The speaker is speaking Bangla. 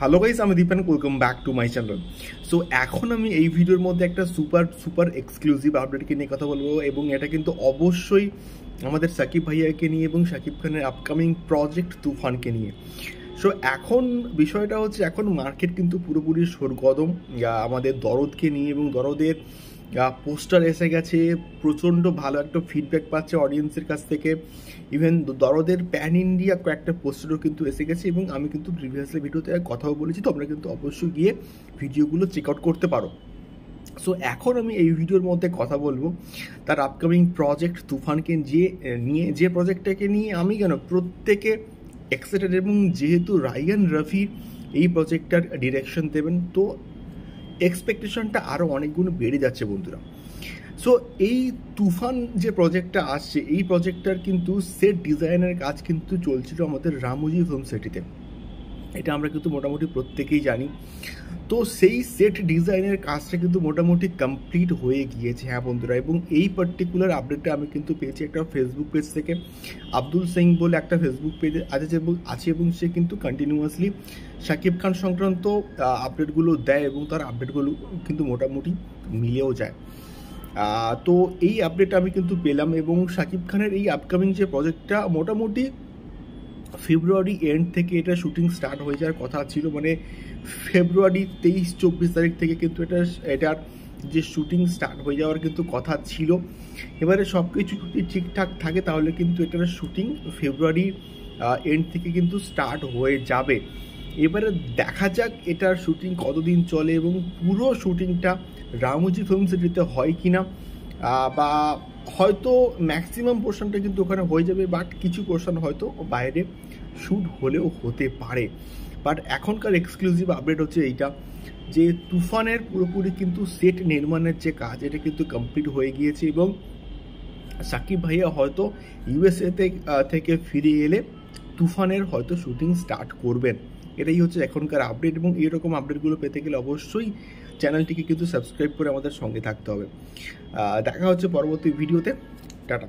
হ্যালো গাইস আমি Dipen welcome back to my channel so এখন আমি এই ভিডিওর মধ্যে একটা সুপার সুপার এক্সক্লুসিভ আপডেটকে নিয়ে কথা বলবো এবং এটা কিন্তু অবশ্যই আমাদের সাকিব ভাইয়াকে নিয়ে এবং সাকিব খানের আপকামিং প্রজেক্ট তুফানকে নিয়ে সো এখন বিষয়টা হচ্ছে এখন মার্কেট কিন্তু পুরোপুরি সরগদম আমাদের দরদকে নিয়ে এবং দরদের পোস্টার এসে গেছে প্রচণ্ড ভালো একটা ফিডব্যাক পাচ্ছে অডিয়েন্সের কাছ থেকে ইভেন দরদের প্যান ইন্ডিয়া কয়েকটা পোস্টারও কিন্তু এসে গেছে এবং আমি কিন্তু প্রিভিয়াসলি ভিডিওতে কথাও বলেছি তোমরা কিন্তু অবশ্যই গিয়ে ভিডিওগুলো চেক আউট করতে পারো সো এখন আমি এই ভিডিওর মধ্যে কথা বলবো তার আপকামিং প্রজেক্ট তুফানকে যে নিয়ে যে প্রজেক্টটাকে নিয়ে আমি কেন প্রত্যেকে এক্সাইটেড এবং যেহেতু রায়ান রফি এই প্রজেক্টটার ডিরেকশন দেবেন তো এক্সপেকটেশনটা আরও অনেকগুলো বেড়ে যাচ্ছে বন্ধুরা সো এই তুফান যে প্রজেক্টটা আসছে এই প্রজেক্টটার কিন্তু সেট ডিজাইনের কাজ কিন্তু চলছিল আমাদের রামুজি ফিল্ম সিটিতে এটা আমরা কিন্তু মোটামুটি প্রত্যেকেই জানি তো সেই সেট ডিজাইনের কাজটা কিন্তু মোটামুটি কমপ্লিট হয়ে গিয়েছে হ্যাঁ বন্ধুরা এবং এই পার্টিকুলার আপডেটটা আমি কিন্তু পেয়েছি একটা ফেসবুক পেজ থেকে আব্দুল সিং বলে একটা ফেসবুক পেজ আছে যে আছে এবং সে কিন্তু কন্টিনিউয়াসলি শাকিব খান সংক্রান্ত আপডেটগুলো দেয় এবং তার আপডেটগুলো কিন্তু মোটামুটি মিলেও যায় তো এই আপডেট আমি কিন্তু পেলাম এবং শাকিব খানের এই আপকামিং যে প্রজেক্টটা মোটামুটি ফেব্রুয়ারি এন্ড থেকে এটা শুটিং স্টার্ট হয়ে যাওয়ার কথা ছিল মানে ফেব্রুয়ারি তেইশ চব্বিশ তারিখ থেকে কিন্তু এটা এটার যে শুটিং স্টার্ট হয়ে যাওয়ার কিন্তু কথা ছিল এবারে সব কিছু যদি ঠিকঠাক থাকে তাহলে কিন্তু এটার শুটিং ফেব্রুয়ারি এন্ড থেকে কিন্তু স্টার্ট হয়ে যাবে এবারে দেখা যাক এটার শুটিং কতদিন চলে এবং পুরো শুটিংটা রামুজি ফিল্ম সিটিতে হয় কি না বা হয়তো ম্যাক্সিমাম পোর্শনটা কিন্তু ওখানে হয়ে যাবে বাট কিছু পোর্শন হয়তো বাইরে শ্যুট হলেও হতে পারে বাট এখনকার এক্সক্লুসিভ আপডেট হচ্ছে এইটা যে তুফানের পুরোপুরি কিন্তু সেট নির্মাণের যে কাজ এটা কিন্তু কমপ্লিট হয়ে গিয়েছে এবং সাকিব ভাইয়া হয়তো ইউএসএ থেকে ফিরে এলে তুফানের হয়তো শুটিং স্টার্ট করবেন এটাই হচ্ছে এখনকার আপডেট এবং এরকম আপডেটগুলো পেতে গেলে অবশ্যই চ্যানেলটিকে কিন্তু সাবস্ক্রাইব করে আমাদের সঙ্গে থাকতে হবে দেখা হচ্ছে পরবর্তী ভিডিওতে টাটা